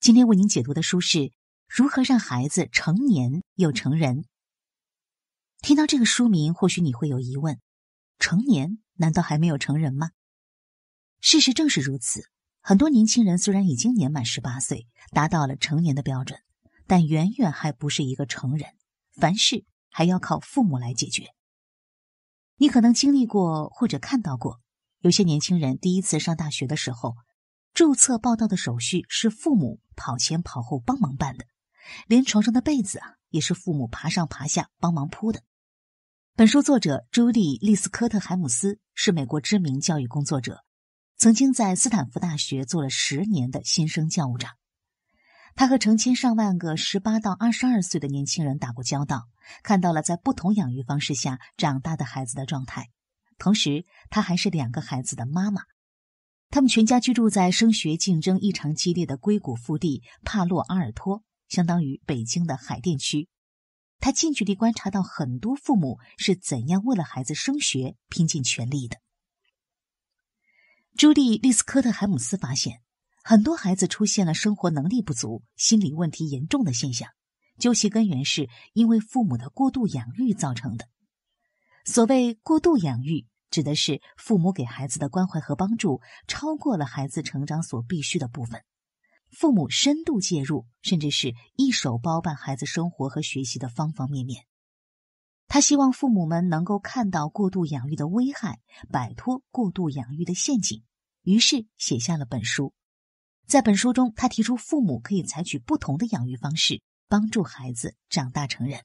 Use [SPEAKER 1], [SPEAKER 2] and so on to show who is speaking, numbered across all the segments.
[SPEAKER 1] 今天为您解读的书是《如何让孩子成年又成人》。听到这个书名，或许你会有疑问：成年难道还没有成人吗？事实正是如此。很多年轻人虽然已经年满十八岁，达到了成年的标准，但远远还不是一个成人，凡事还要靠父母来解决。你可能经历过或者看到过，有些年轻人第一次上大学的时候。注册报道的手续是父母跑前跑后帮忙办的，连床上的被子啊也是父母爬上爬下帮忙铺的。本书作者朱莉·利斯科特·海姆斯是美国知名教育工作者，曾经在斯坦福大学做了十年的新生教务长。他和成千上万个十八到二十二岁的年轻人打过交道，看到了在不同养育方式下长大的孩子的状态。同时，他还是两个孩子的妈妈。他们全家居住在升学竞争异常激烈的硅谷腹地帕洛阿尔托，相当于北京的海淀区。他近距离观察到很多父母是怎样为了孩子升学拼尽全力的。朱莉·利斯科特海姆斯发现，很多孩子出现了生活能力不足、心理问题严重的现象，究其根源是因为父母的过度养育造成的。所谓过度养育。指的是父母给孩子的关怀和帮助超过了孩子成长所必须的部分，父母深度介入，甚至是一手包办孩子生活和学习的方方面面。他希望父母们能够看到过度养育的危害，摆脱过度养育的陷阱，于是写下了本书。在本书中，他提出父母可以采取不同的养育方式，帮助孩子长大成人。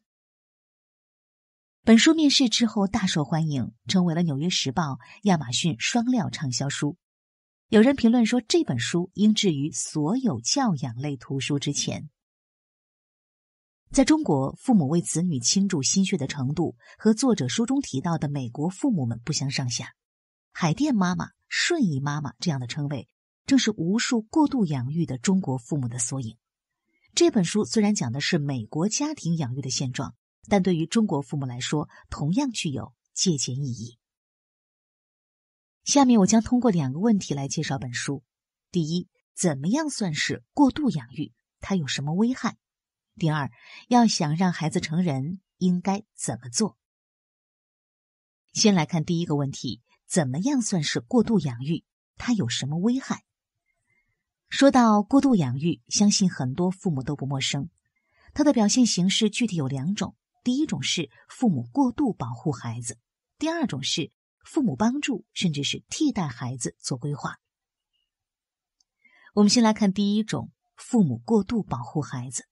[SPEAKER 1] 本书面世之后大受欢迎，成为了《纽约时报》、亚马逊双料畅销书。有人评论说，这本书应置于所有教养类图书之前。在中国，父母为子女倾注心血的程度和作者书中提到的美国父母们不相上下。海淀妈妈、顺义妈妈这样的称谓，正是无数过度养育的中国父母的缩影。这本书虽然讲的是美国家庭养育的现状。但对于中国父母来说，同样具有借鉴意义。下面我将通过两个问题来介绍本书：第一，怎么样算是过度养育？它有什么危害？第二，要想让孩子成人，应该怎么做？先来看第一个问题：怎么样算是过度养育？它有什么危害？说到过度养育，相信很多父母都不陌生。它的表现形式具体有两种。第一种是父母过度保护孩子，第二种是父母帮助甚至是替代孩子做规划。我们先来看第一种，父母过度保护孩子。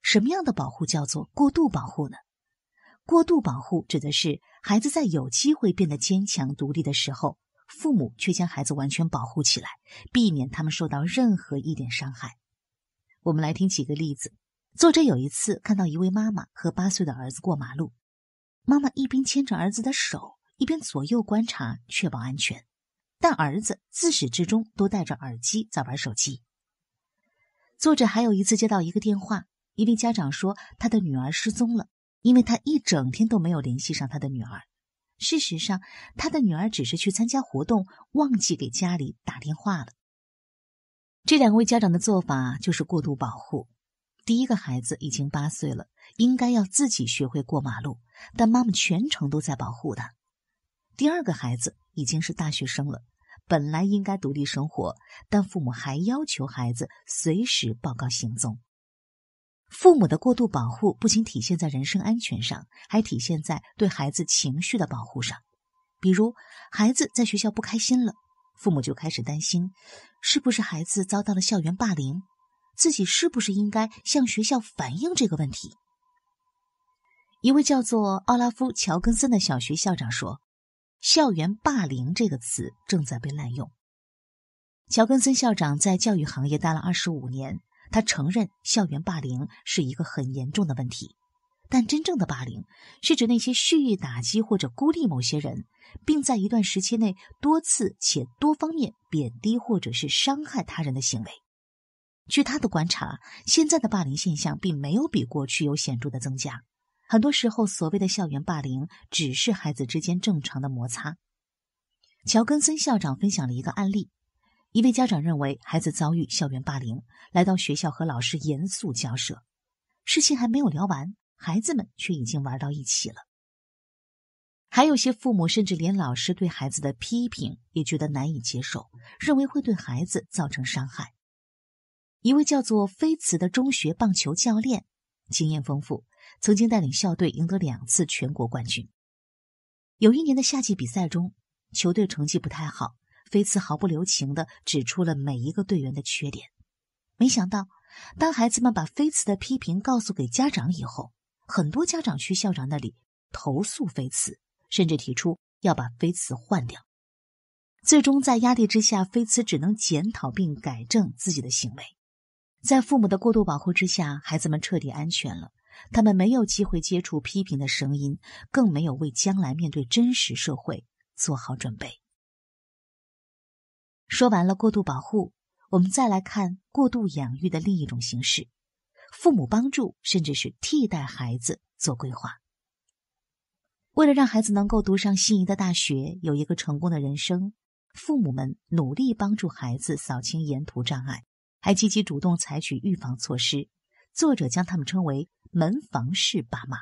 [SPEAKER 1] 什么样的保护叫做过度保护呢？过度保护指的是孩子在有机会变得坚强独立的时候，父母却将孩子完全保护起来，避免他们受到任何一点伤害。我们来听几个例子。作者有一次看到一位妈妈和八岁的儿子过马路，妈妈一边牵着儿子的手，一边左右观察，确保安全。但儿子自始至终都戴着耳机在玩手机。作者还有一次接到一个电话，一位家长说他的女儿失踪了，因为他一整天都没有联系上他的女儿。事实上，他的女儿只是去参加活动，忘记给家里打电话了。这两位家长的做法就是过度保护。第一个孩子已经八岁了，应该要自己学会过马路，但妈妈全程都在保护他。第二个孩子已经是大学生了，本来应该独立生活，但父母还要求孩子随时报告行踪。父母的过度保护不仅体现在人身安全上，还体现在对孩子情绪的保护上。比如，孩子在学校不开心了，父母就开始担心，是不是孩子遭到了校园霸凌。自己是不是应该向学校反映这个问题？一位叫做奥拉夫·乔根森的小学校长说：“校园霸凌这个词正在被滥用。”乔根森校长在教育行业待了二十五年，他承认校园霸凌是一个很严重的问题，但真正的霸凌是指那些蓄意打击或者孤立某些人，并在一段时期内多次且多方面贬低或者是伤害他人的行为。据他的观察，现在的霸凌现象并没有比过去有显著的增加。很多时候，所谓的校园霸凌只是孩子之间正常的摩擦。乔根森校长分享了一个案例：一位家长认为孩子遭遇校园霸凌，来到学校和老师严肃交涉，事情还没有聊完，孩子们却已经玩到一起了。还有些父母甚至连老师对孩子的批评也觉得难以接受，认为会对孩子造成伤害。一位叫做菲茨的中学棒球教练，经验丰富，曾经带领校队赢得两次全国冠军。有一年的夏季比赛中，球队成绩不太好，菲茨毫不留情的指出了每一个队员的缺点。没想到，当孩子们把菲茨的批评告诉给家长以后，很多家长去校长那里投诉菲茨，甚至提出要把菲茨换掉。最终在压力之下，菲茨只能检讨并改正自己的行为。在父母的过度保护之下，孩子们彻底安全了。他们没有机会接触批评的声音，更没有为将来面对真实社会做好准备。说完了过度保护，我们再来看过度养育的另一种形式：父母帮助甚至是替代孩子做规划。为了让孩子能够读上心仪的大学，有一个成功的人生，父母们努力帮助孩子扫清沿途障碍。还积极主动采取预防措施，作者将他们称为“门房式爸妈”。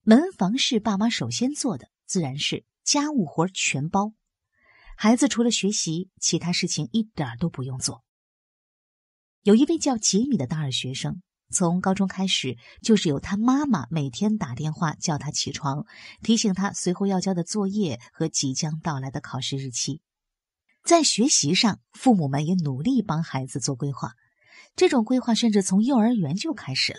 [SPEAKER 1] 门房式爸妈首先做的自然是家务活全包，孩子除了学习，其他事情一点儿都不用做。有一位叫杰米的大二学生，从高中开始就是由他妈妈每天打电话叫他起床，提醒他随后要交的作业和即将到来的考试日期。在学习上，父母们也努力帮孩子做规划，这种规划甚至从幼儿园就开始了。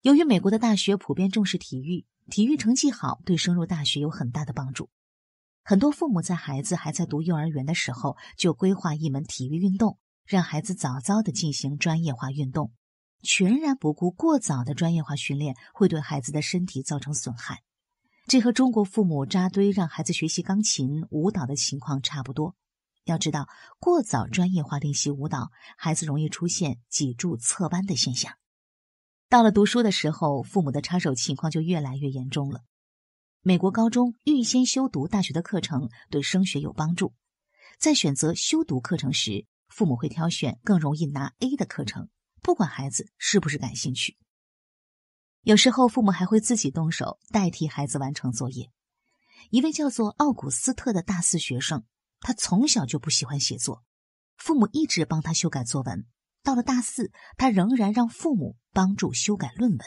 [SPEAKER 1] 由于美国的大学普遍重视体育，体育成绩好对升入大学有很大的帮助。很多父母在孩子还在读幼儿园的时候就规划一门体育运动，让孩子早早的进行专业化运动，全然不顾过早的专业化训练会对孩子的身体造成损害。这和中国父母扎堆让孩子学习钢琴、舞蹈的情况差不多。要知道，过早专业化练习舞蹈，孩子容易出现脊柱侧弯的现象。到了读书的时候，父母的插手情况就越来越严重了。美国高中预先修读大学的课程对升学有帮助，在选择修读课程时，父母会挑选更容易拿 A 的课程，不管孩子是不是感兴趣。有时候父母还会自己动手代替孩子完成作业。一位叫做奥古斯特的大四学生，他从小就不喜欢写作，父母一直帮他修改作文。到了大四，他仍然让父母帮助修改论文。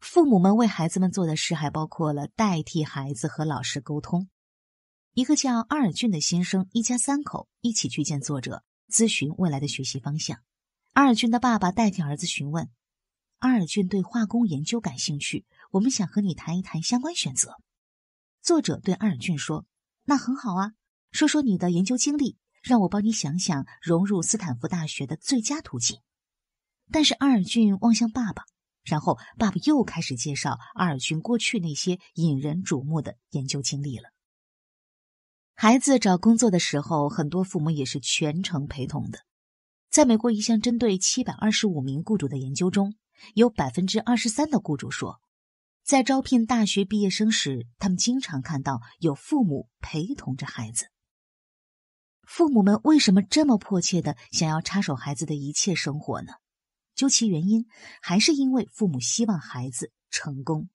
[SPEAKER 1] 父母们为孩子们做的事还包括了代替孩子和老师沟通。一个叫阿尔俊的新生，一家三口一起去见作者，咨询未来的学习方向。阿尔俊的爸爸代替儿子询问。阿尔俊对化工研究感兴趣，我们想和你谈一谈相关选择。作者对阿尔俊说：“那很好啊，说说你的研究经历，让我帮你想想融入斯坦福大学的最佳途径。”但是阿尔俊望向爸爸，然后爸爸又开始介绍阿尔俊过去那些引人瞩目的研究经历了。孩子找工作的时候，很多父母也是全程陪同的。在美国一项针对七百二十五名雇主的研究中。有百分之二十三的雇主说，在招聘大学毕业生时，他们经常看到有父母陪同着孩子。父母们为什么这么迫切的想要插手孩子的一切生活呢？究其原因，还是因为父母希望孩子成功。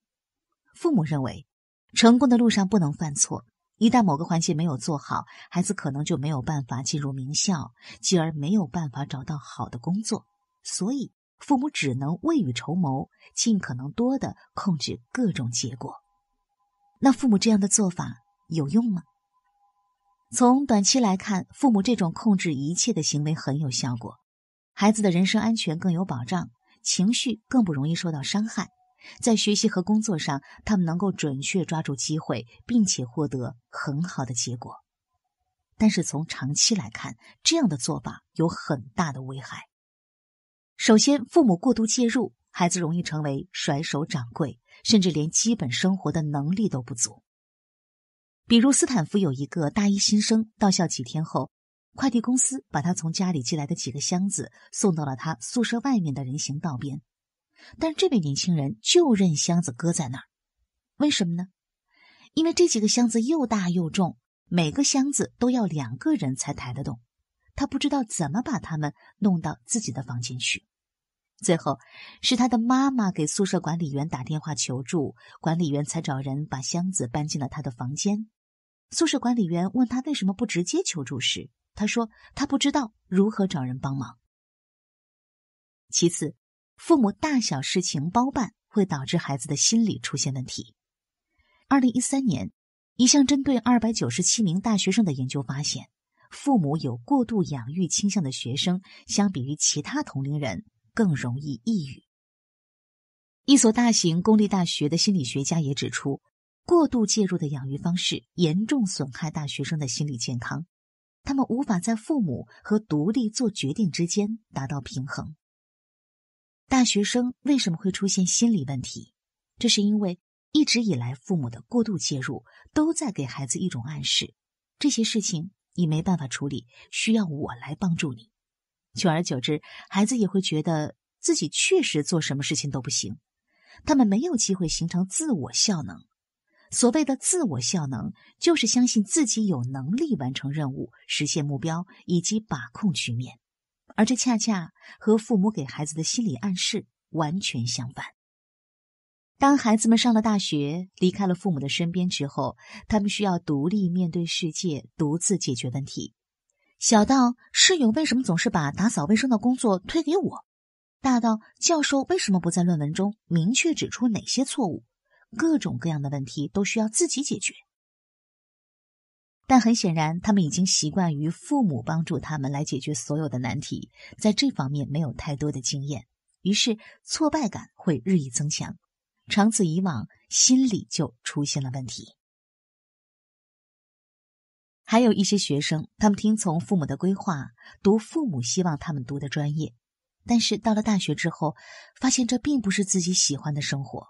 [SPEAKER 1] 父母认为，成功的路上不能犯错，一旦某个环节没有做好，孩子可能就没有办法进入名校，继而没有办法找到好的工作，所以。父母只能未雨绸缪，尽可能多的控制各种结果。那父母这样的做法有用吗？从短期来看，父母这种控制一切的行为很有效果，孩子的人身安全更有保障，情绪更不容易受到伤害，在学习和工作上，他们能够准确抓住机会，并且获得很好的结果。但是从长期来看，这样的做法有很大的危害。首先，父母过度介入，孩子容易成为甩手掌柜，甚至连基本生活的能力都不足。比如，斯坦福有一个大一新生，到校几天后，快递公司把他从家里寄来的几个箱子送到了他宿舍外面的人行道边，但这位年轻人就任箱子搁在那儿，为什么呢？因为这几个箱子又大又重，每个箱子都要两个人才抬得动。他不知道怎么把他们弄到自己的房间去，最后是他的妈妈给宿舍管理员打电话求助，管理员才找人把箱子搬进了他的房间。宿舍管理员问他为什么不直接求助时，他说他不知道如何找人帮忙。其次，父母大小事情包办会导致孩子的心理出现问题。二零一三年，一项针对二百九十七名大学生的研究发现。父母有过度养育倾向的学生，相比于其他同龄人，更容易抑郁。一所大型公立大学的心理学家也指出，过度介入的养育方式严重损害大学生的心理健康，他们无法在父母和独立做决定之间达到平衡。大学生为什么会出现心理问题？这是因为一直以来父母的过度介入，都在给孩子一种暗示：这些事情。你没办法处理，需要我来帮助你。久而久之，孩子也会觉得自己确实做什么事情都不行，他们没有机会形成自我效能。所谓的自我效能，就是相信自己有能力完成任务、实现目标以及把控局面，而这恰恰和父母给孩子的心理暗示完全相反。当孩子们上了大学，离开了父母的身边之后，他们需要独立面对世界，独自解决问题。小到室友为什么总是把打扫卫生的工作推给我，大到教授为什么不在论文中明确指出哪些错误，各种各样的问题都需要自己解决。但很显然，他们已经习惯于父母帮助他们来解决所有的难题，在这方面没有太多的经验，于是挫败感会日益增强。长此以往，心理就出现了问题。还有一些学生，他们听从父母的规划，读父母希望他们读的专业，但是到了大学之后，发现这并不是自己喜欢的生活。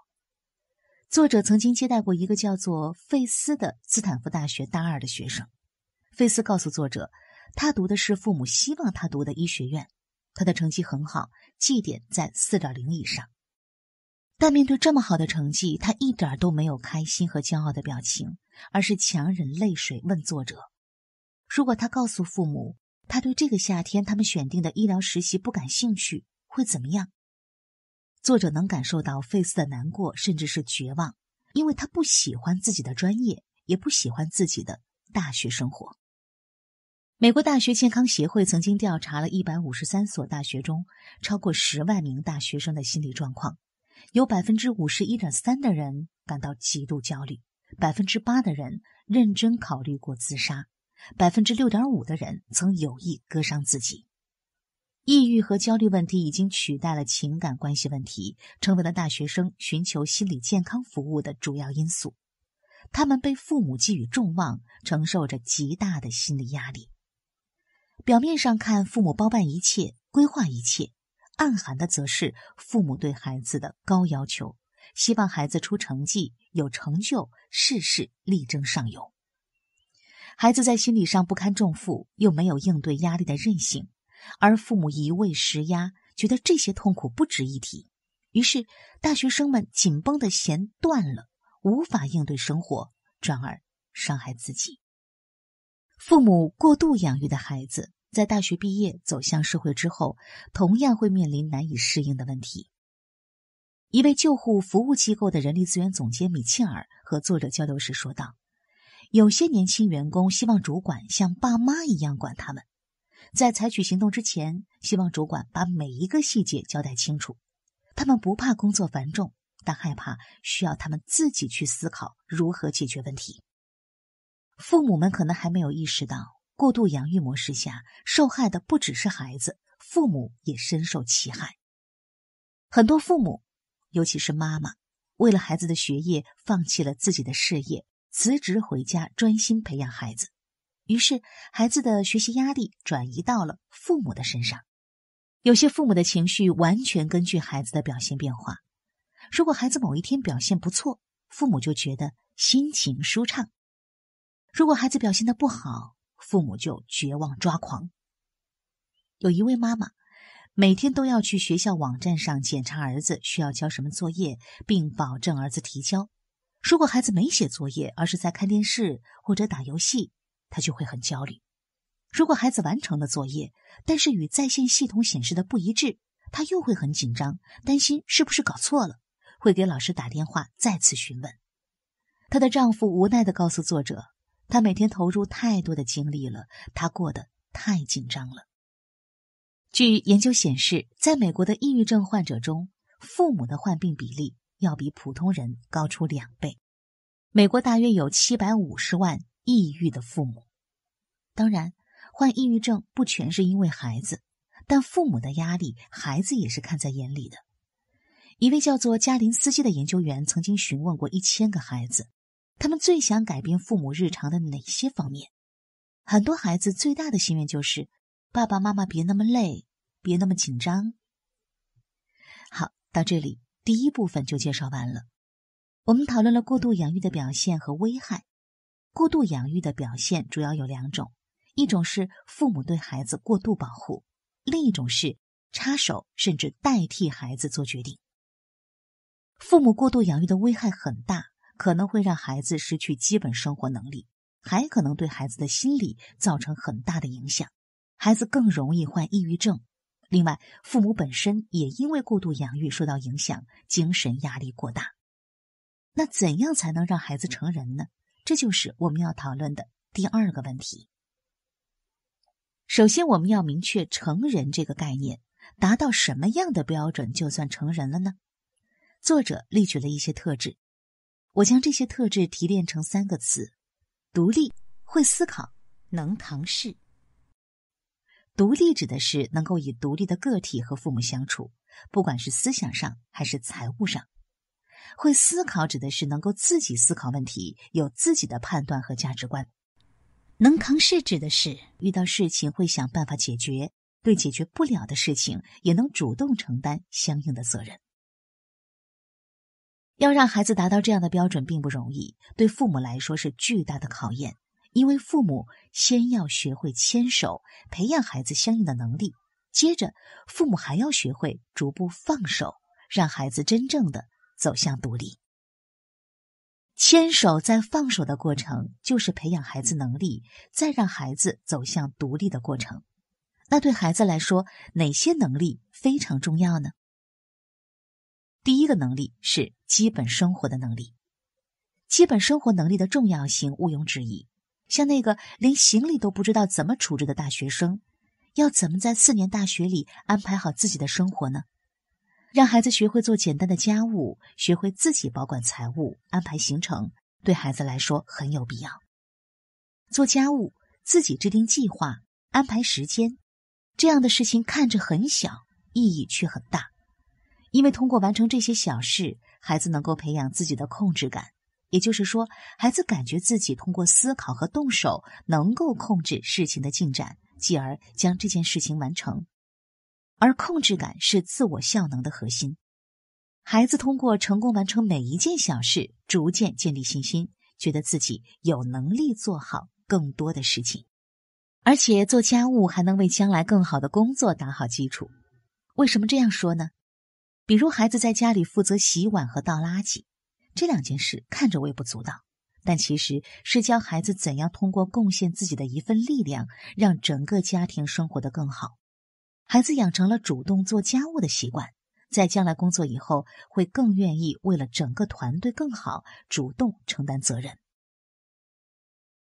[SPEAKER 1] 作者曾经接待过一个叫做费斯的斯坦福大学大二的学生，费斯告诉作者，他读的是父母希望他读的医学院，他的成绩很好，绩点在四点零以上。但面对这么好的成绩，他一点都没有开心和骄傲的表情，而是强忍泪水问作者：“如果他告诉父母，他对这个夏天他们选定的医疗实习不感兴趣，会怎么样？”作者能感受到费斯的难过，甚至是绝望，因为他不喜欢自己的专业，也不喜欢自己的大学生活。美国大学健康协会曾经调查了一百五十三所大学中超过十万名大学生的心理状况。有百分之五十一点三的人感到极度焦虑，百分之八的人认真考虑过自杀，百分之六点五的人曾有意割伤自己。抑郁和焦虑问题已经取代了情感关系问题，成为了大学生寻求心理健康服务的主要因素。他们被父母寄予众望，承受着极大的心理压力。表面上看，父母包办一切，规划一切。暗含的则是父母对孩子的高要求，希望孩子出成绩、有成就，事事力争上游。孩子在心理上不堪重负，又没有应对压力的韧性，而父母一味施压，觉得这些痛苦不值一提。于是，大学生们紧绷的弦断了，无法应对生活，转而伤害自己。父母过度养育的孩子。在大学毕业走向社会之后，同样会面临难以适应的问题。一位救护服务机构的人力资源总监米切尔和作者交流时说道：“有些年轻员工希望主管像爸妈一样管他们，在采取行动之前，希望主管把每一个细节交代清楚。他们不怕工作繁重，但害怕需要他们自己去思考如何解决问题。父母们可能还没有意识到。”过度养育模式下，受害的不只是孩子，父母也深受其害。很多父母，尤其是妈妈，为了孩子的学业，放弃了自己的事业，辞职回家专心培养孩子。于是，孩子的学习压力转移到了父母的身上。有些父母的情绪完全根据孩子的表现变化。如果孩子某一天表现不错，父母就觉得心情舒畅；如果孩子表现的不好，父母就绝望抓狂。有一位妈妈，每天都要去学校网站上检查儿子需要交什么作业，并保证儿子提交。如果孩子没写作业，而是在看电视或者打游戏，她就会很焦虑；如果孩子完成了作业，但是与在线系统显示的不一致，她又会很紧张，担心是不是搞错了，会给老师打电话再次询问。她的丈夫无奈的告诉作者。他每天投入太多的精力了，他过得太紧张了。据研究显示，在美国的抑郁症患者中，父母的患病比例要比普通人高出两倍。美国大约有七百五十万抑郁的父母。当然，患抑郁症不全是因为孩子，但父母的压力，孩子也是看在眼里的。一位叫做加林斯基的研究员曾经询问过一千个孩子。他们最想改变父母日常的哪些方面？很多孩子最大的心愿就是爸爸妈妈别那么累，别那么紧张。好，到这里第一部分就介绍完了。我们讨论了过度养育的表现和危害。过度养育的表现主要有两种：一种是父母对孩子过度保护，另一种是插手甚至代替孩子做决定。父母过度养育的危害很大。可能会让孩子失去基本生活能力，还可能对孩子的心理造成很大的影响，孩子更容易患抑郁症。另外，父母本身也因为过度养育受到影响，精神压力过大。那怎样才能让孩子成人呢？这就是我们要讨论的第二个问题。首先，我们要明确“成人”这个概念，达到什么样的标准就算成人了呢？作者列举了一些特质。我将这些特质提炼成三个词：独立、会思考、能扛事。独立指的是能够以独立的个体和父母相处，不管是思想上还是财务上。会思考指的是能够自己思考问题，有自己的判断和价值观。能扛事指的是遇到事情会想办法解决，对解决不了的事情也能主动承担相应的责任。要让孩子达到这样的标准并不容易，对父母来说是巨大的考验。因为父母先要学会牵手，培养孩子相应的能力，接着父母还要学会逐步放手，让孩子真正的走向独立。牵手再放手的过程，就是培养孩子能力，再让孩子走向独立的过程。那对孩子来说，哪些能力非常重要呢？第一个能力是基本生活的能力，基本生活能力的重要性毋庸置疑。像那个连行李都不知道怎么处置的大学生，要怎么在四年大学里安排好自己的生活呢？让孩子学会做简单的家务，学会自己保管财物、安排行程，对孩子来说很有必要。做家务、自己制定计划、安排时间，这样的事情看着很小，意义却很大。因为通过完成这些小事，孩子能够培养自己的控制感，也就是说，孩子感觉自己通过思考和动手能够控制事情的进展，继而将这件事情完成。而控制感是自我效能的核心。孩子通过成功完成每一件小事，逐渐建立信心，觉得自己有能力做好更多的事情，而且做家务还能为将来更好的工作打好基础。为什么这样说呢？比如，孩子在家里负责洗碗和倒垃圾，这两件事看着微不足道，但其实是教孩子怎样通过贡献自己的一份力量，让整个家庭生活的更好。孩子养成了主动做家务的习惯，在将来工作以后，会更愿意为了整个团队更好主动承担责任。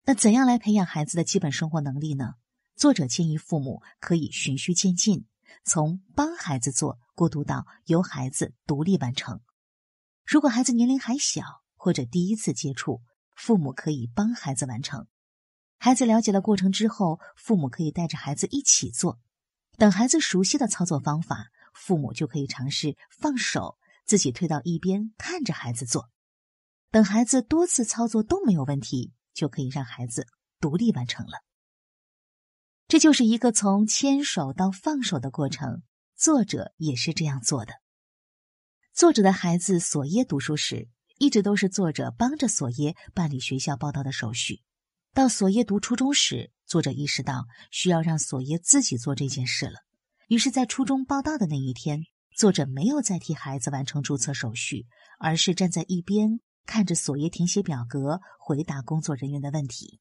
[SPEAKER 1] 那怎样来培养孩子的基本生活能力呢？作者建议父母可以循序渐进。从帮孩子做过渡到由孩子独立完成。如果孩子年龄还小或者第一次接触，父母可以帮孩子完成。孩子了解了过程之后，父母可以带着孩子一起做。等孩子熟悉的操作方法，父母就可以尝试放手，自己退到一边看着孩子做。等孩子多次操作都没有问题，就可以让孩子独立完成了。这就是一个从牵手到放手的过程。作者也是这样做的。作者的孩子索耶读书时，一直都是作者帮着索耶办理学校报道的手续。到索耶读初中时，作者意识到需要让索耶自己做这件事了。于是，在初中报道的那一天，作者没有再替孩子完成注册手续，而是站在一边看着索耶填写表格、回答工作人员的问题。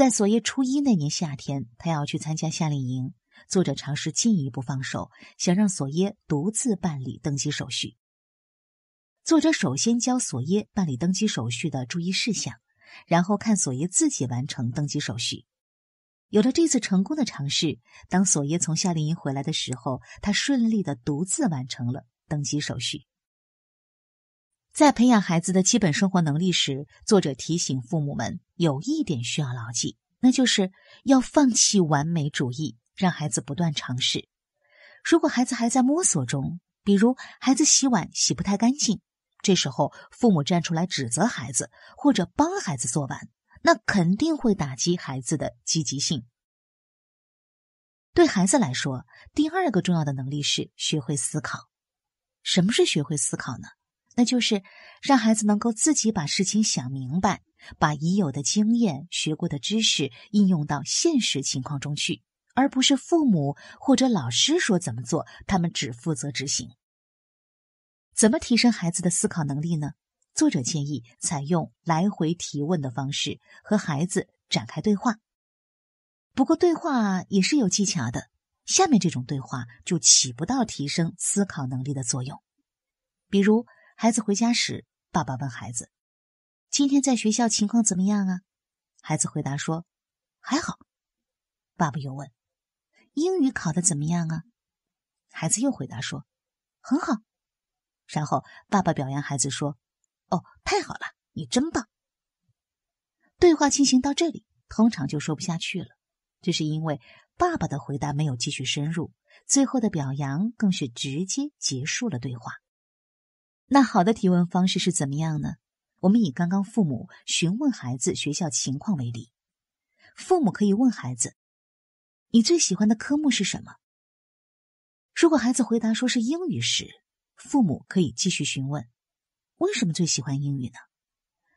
[SPEAKER 1] 在索耶初一那年夏天，他要去参加夏令营。作者尝试进一步放手，想让索耶独自办理登机手续。作者首先教索耶办理登机手续的注意事项，然后看索耶自己完成登机手续。有了这次成功的尝试，当索耶从夏令营回来的时候，他顺利的独自完成了登机手续。在培养孩子的基本生活能力时，作者提醒父母们有一点需要牢记，那就是要放弃完美主义，让孩子不断尝试。如果孩子还在摸索中，比如孩子洗碗洗不太干净，这时候父母站出来指责孩子，或者帮孩子做完，那肯定会打击孩子的积极性。对孩子来说，第二个重要的能力是学会思考。什么是学会思考呢？那就是让孩子能够自己把事情想明白，把已有的经验、学过的知识应用到现实情况中去，而不是父母或者老师说怎么做，他们只负责执行。怎么提升孩子的思考能力呢？作者建议采用来回提问的方式和孩子展开对话。不过，对话也是有技巧的，下面这种对话就起不到提升思考能力的作用，比如。孩子回家时，爸爸问孩子：“今天在学校情况怎么样啊？”孩子回答说：“还好。”爸爸又问：“英语考的怎么样啊？”孩子又回答说：“很好。”然后爸爸表扬孩子说：“哦，太好了，你真棒。”对话进行到这里，通常就说不下去了，这是因为爸爸的回答没有继续深入，最后的表扬更是直接结束了对话。那好的提问方式是怎么样呢？我们以刚刚父母询问孩子学校情况为例，父母可以问孩子：“你最喜欢的科目是什么？”如果孩子回答说是英语时，父母可以继续询问：“为什么最喜欢英语呢？”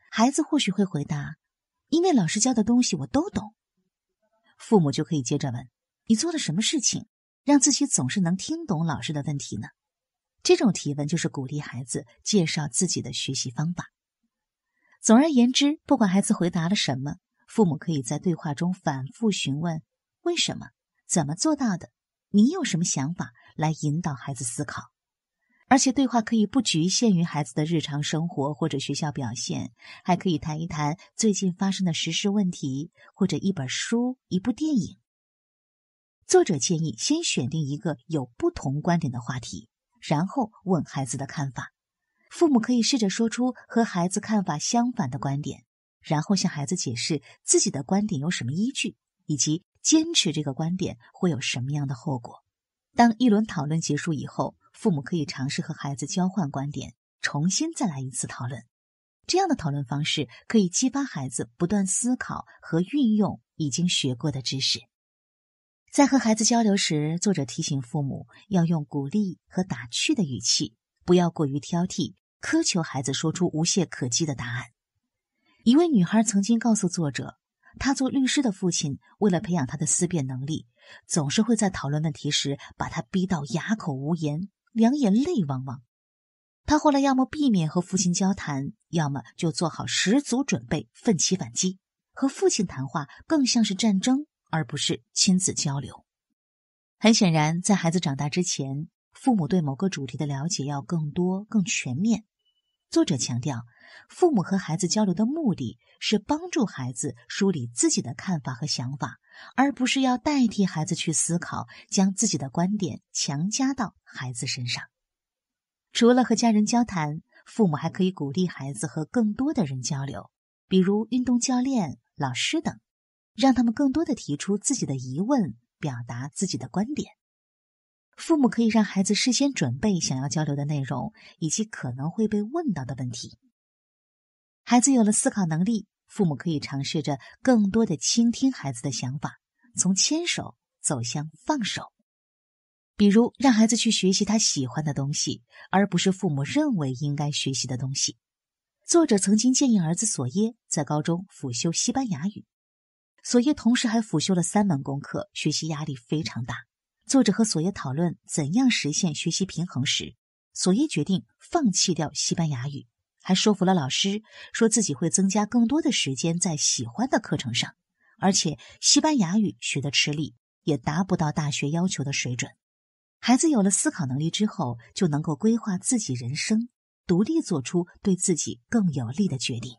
[SPEAKER 1] 孩子或许会回答：“因为老师教的东西我都懂。”父母就可以接着问：“你做了什么事情，让自己总是能听懂老师的问题呢？”这种提问就是鼓励孩子介绍自己的学习方法。总而言之，不管孩子回答了什么，父母可以在对话中反复询问“为什么”“怎么做到的”“你有什么想法”来引导孩子思考。而且，对话可以不局限于孩子的日常生活或者学校表现，还可以谈一谈最近发生的时事问题或者一本书、一部电影。作者建议先选定一个有不同观点的话题。然后问孩子的看法，父母可以试着说出和孩子看法相反的观点，然后向孩子解释自己的观点有什么依据，以及坚持这个观点会有什么样的后果。当一轮讨论结束以后，父母可以尝试和孩子交换观点，重新再来一次讨论。这样的讨论方式可以激发孩子不断思考和运用已经学过的知识。在和孩子交流时，作者提醒父母要用鼓励和打趣的语气，不要过于挑剔苛求孩子说出无懈可击的答案。一位女孩曾经告诉作者，她做律师的父亲为了培养她的思辨能力，总是会在讨论问题时把她逼到哑口无言，两眼泪汪汪。她后来要么避免和父亲交谈，要么就做好十足准备奋起反击。和父亲谈话更像是战争。而不是亲子交流。很显然，在孩子长大之前，父母对某个主题的了解要更多、更全面。作者强调，父母和孩子交流的目的是帮助孩子梳理自己的看法和想法，而不是要代替孩子去思考，将自己的观点强加到孩子身上。除了和家人交谈，父母还可以鼓励孩子和更多的人交流，比如运动教练、老师等。让他们更多的提出自己的疑问，表达自己的观点。父母可以让孩子事先准备想要交流的内容以及可能会被问到的问题。孩子有了思考能力，父母可以尝试着更多的倾听孩子的想法，从牵手走向放手。比如，让孩子去学习他喜欢的东西，而不是父母认为应该学习的东西。作者曾经建议儿子索耶在高中辅修西班牙语。索耶同时还辅修了三门功课，学习压力非常大。作者和索耶讨论怎样实现学习平衡时，索耶决定放弃掉西班牙语，还说服了老师，说自己会增加更多的时间在喜欢的课程上，而且西班牙语学得吃力，也达不到大学要求的水准。孩子有了思考能力之后，就能够规划自己人生，独立做出对自己更有利的决定。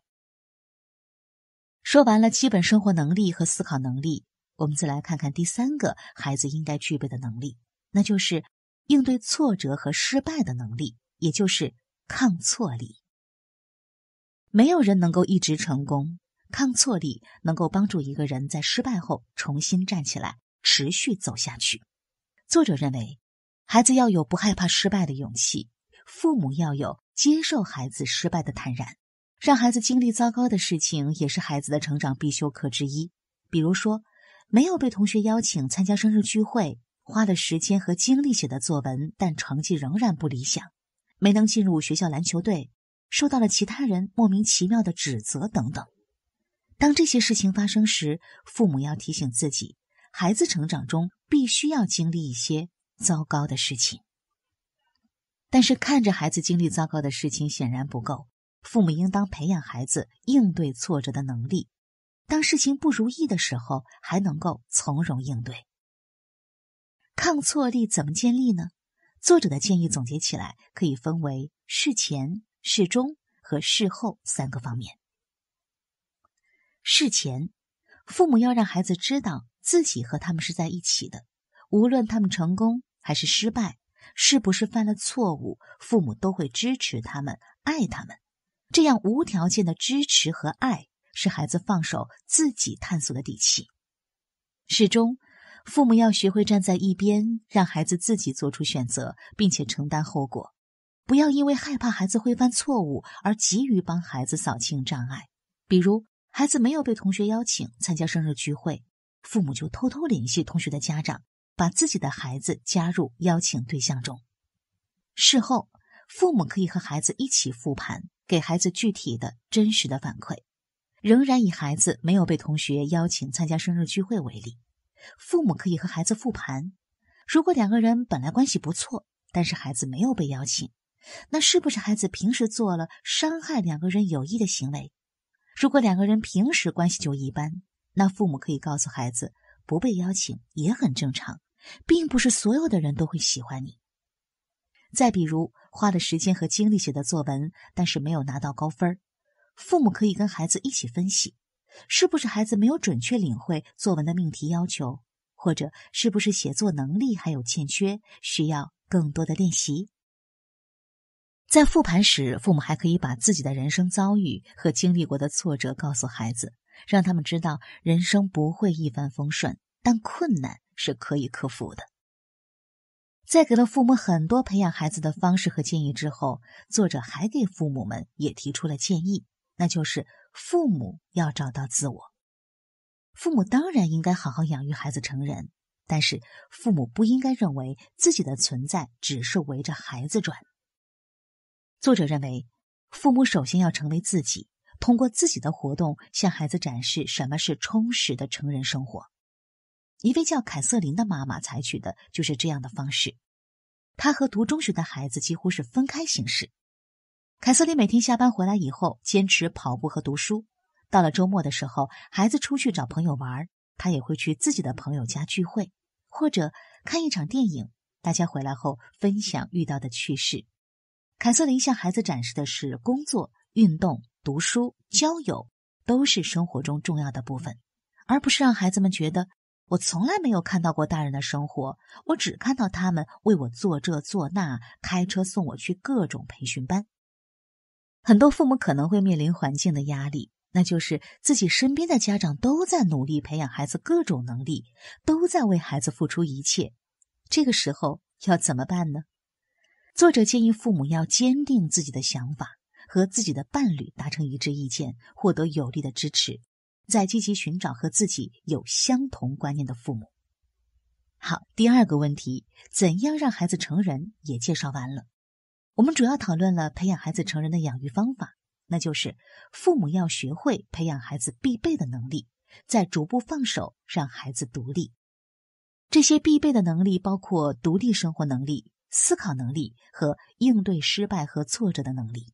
[SPEAKER 1] 说完了基本生活能力和思考能力，我们再来看看第三个孩子应该具备的能力，那就是应对挫折和失败的能力，也就是抗挫力。没有人能够一直成功，抗挫力能够帮助一个人在失败后重新站起来，持续走下去。作者认为，孩子要有不害怕失败的勇气，父母要有接受孩子失败的坦然。让孩子经历糟糕的事情，也是孩子的成长必修课之一。比如说，没有被同学邀请参加生日聚会，花的时间和精力写的作文，但成绩仍然不理想；没能进入学校篮球队，受到了其他人莫名其妙的指责等等。当这些事情发生时，父母要提醒自己，孩子成长中必须要经历一些糟糕的事情。但是，看着孩子经历糟糕的事情，显然不够。父母应当培养孩子应对挫折的能力，当事情不如意的时候，还能够从容应对。抗挫力怎么建立呢？作者的建议总结起来可以分为事前、事中和事后三个方面。事前，父母要让孩子知道自己和他们是在一起的，无论他们成功还是失败，是不是犯了错误，父母都会支持他们，爱他们。这样无条件的支持和爱，是孩子放手自己探索的底气。始终，父母要学会站在一边，让孩子自己做出选择，并且承担后果。不要因为害怕孩子会犯错误而急于帮孩子扫清障碍。比如，孩子没有被同学邀请参加生日聚会，父母就偷偷联系同学的家长，把自己的孩子加入邀请对象中。事后，父母可以和孩子一起复盘。给孩子具体的真实的反馈，仍然以孩子没有被同学邀请参加生日聚会为例，父母可以和孩子复盘：如果两个人本来关系不错，但是孩子没有被邀请，那是不是孩子平时做了伤害两个人友谊的行为？如果两个人平时关系就一般，那父母可以告诉孩子，不被邀请也很正常，并不是所有的人都会喜欢你。再比如，花了时间和精力写的作文，但是没有拿到高分，父母可以跟孩子一起分析，是不是孩子没有准确领会作文的命题要求，或者是不是写作能力还有欠缺，需要更多的练习。在复盘时，父母还可以把自己的人生遭遇和经历过的挫折告诉孩子，让他们知道人生不会一帆风顺，但困难是可以克服的。在给了父母很多培养孩子的方式和建议之后，作者还给父母们也提出了建议，那就是父母要找到自我。父母当然应该好好养育孩子成人，但是父母不应该认为自己的存在只是围着孩子转。作者认为，父母首先要成为自己，通过自己的活动向孩子展示什么是充实的成人生活。一位叫凯瑟琳的妈妈采取的就是这样的方式。她和读中学的孩子几乎是分开行事。凯瑟琳每天下班回来以后，坚持跑步和读书。到了周末的时候，孩子出去找朋友玩，她也会去自己的朋友家聚会，或者看一场电影。大家回来后分享遇到的趣事。凯瑟琳向孩子展示的是，工作、运动、读书、交友都是生活中重要的部分，而不是让孩子们觉得。我从来没有看到过大人的生活，我只看到他们为我做这做那，开车送我去各种培训班。很多父母可能会面临环境的压力，那就是自己身边的家长都在努力培养孩子各种能力，都在为孩子付出一切。这个时候要怎么办呢？作者建议父母要坚定自己的想法，和自己的伴侣达成一致意见，获得有力的支持。在积极寻找和自己有相同观念的父母。好，第二个问题，怎样让孩子成人也介绍完了。我们主要讨论了培养孩子成人的养育方法，那就是父母要学会培养孩子必备的能力，再逐步放手让孩子独立。这些必备的能力包括独立生活能力、思考能力和应对失败和挫折的能力。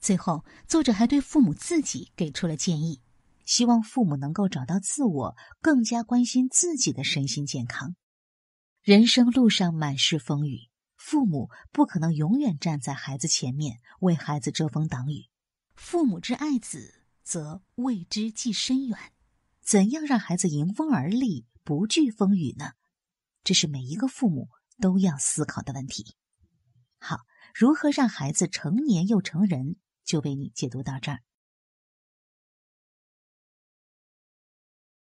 [SPEAKER 1] 最后，作者还对父母自己给出了建议。希望父母能够找到自我，更加关心自己的身心健康。人生路上满是风雨，父母不可能永远站在孩子前面为孩子遮风挡雨。父母之爱子，则为之计深远。怎样让孩子迎风而立，不惧风雨呢？这是每一个父母都要思考的问题。好，如何让孩子成年又成人，就为你解读到这儿。